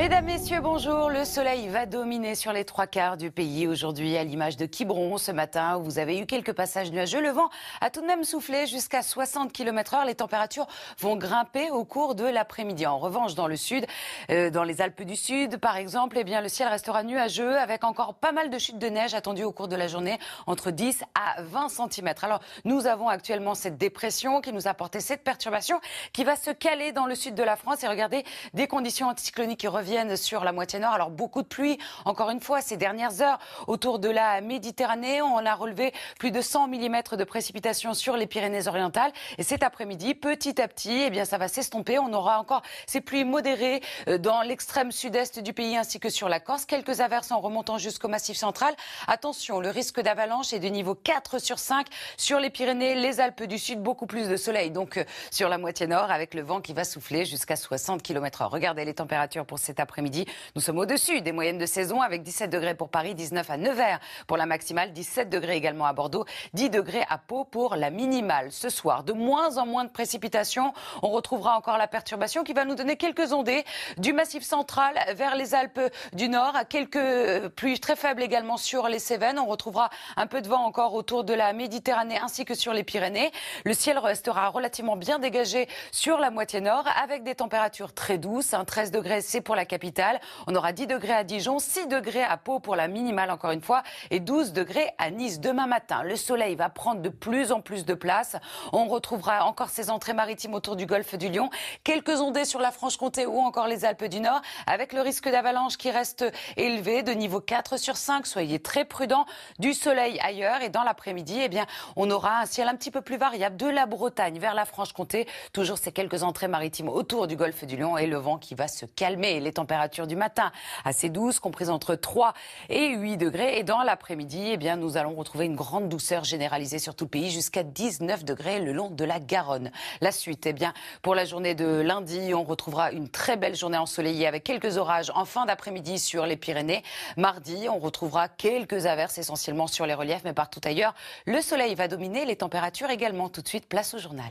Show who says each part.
Speaker 1: Mesdames, Messieurs, bonjour. Le soleil va dominer sur les trois quarts du pays aujourd'hui, à l'image de Quiberon ce matin, où vous avez eu quelques passages nuageux. Le vent a tout de même soufflé jusqu'à 60 km/h. Les températures vont grimper au cours de l'après-midi. En revanche, dans le sud, euh, dans les Alpes du Sud, par exemple, eh bien, le ciel restera nuageux, avec encore pas mal de chutes de neige attendues au cours de la journée, entre 10 à 20 cm. Alors, nous avons actuellement cette dépression qui nous a apporté cette perturbation, qui va se caler dans le sud de la France. Et regardez, des conditions anticycloniques qui reviennent sur la moitié nord. Alors beaucoup de pluie, encore une fois, ces dernières heures autour de la Méditerranée. On a relevé plus de 100 mm de précipitations sur les Pyrénées-Orientales. Et cet après-midi, petit à petit, et eh bien, ça va s'estomper. On aura encore ces pluies modérées euh, dans l'extrême sud-est du pays ainsi que sur la Corse. Quelques averses en remontant jusqu'au Massif central. Attention, le risque d'avalanche est de niveau 4 sur 5 sur les Pyrénées, les Alpes du Sud, beaucoup plus de soleil. Donc euh, sur la moitié nord, avec le vent qui va souffler jusqu'à 60 km/h. Regardez les températures pour ces cet après-midi. Nous sommes au-dessus des moyennes de saison avec 17 degrés pour Paris, 19 à Nevers pour la maximale, 17 degrés également à Bordeaux, 10 degrés à Pau pour la minimale. Ce soir, de moins en moins de précipitations. On retrouvera encore la perturbation qui va nous donner quelques ondées du massif central vers les Alpes du Nord, quelques pluies très faibles également sur les Cévennes. On retrouvera un peu de vent encore autour de la Méditerranée ainsi que sur les Pyrénées. Le ciel restera relativement bien dégagé sur la moitié nord avec des températures très douces. 13 degrés, c'est pour la la capitale. On aura 10 degrés à Dijon, 6 degrés à Pau pour la minimale encore une fois et 12 degrés à Nice. Demain matin, le soleil va prendre de plus en plus de place. On retrouvera encore ces entrées maritimes autour du golfe du Lion, quelques ondées sur la Franche-Comté ou encore les Alpes du Nord avec le risque d'avalanche qui reste élevé de niveau 4 sur 5. Soyez très prudents du soleil ailleurs et dans l'après-midi, eh bien, on aura un ciel un petit peu plus variable de la Bretagne vers la Franche-Comté, toujours ces quelques entrées maritimes autour du golfe du Lion et le vent qui va se calmer les températures du matin assez douces, comprises entre 3 et 8 degrés. Et dans l'après-midi, eh bien, nous allons retrouver une grande douceur généralisée sur tout le pays, jusqu'à 19 degrés le long de la Garonne. La suite, eh bien, pour la journée de lundi, on retrouvera une très belle journée ensoleillée avec quelques orages en fin d'après-midi sur les Pyrénées. Mardi, on retrouvera quelques averses essentiellement sur les reliefs, mais partout ailleurs, le soleil va dominer les températures également. Tout de suite, place au journal.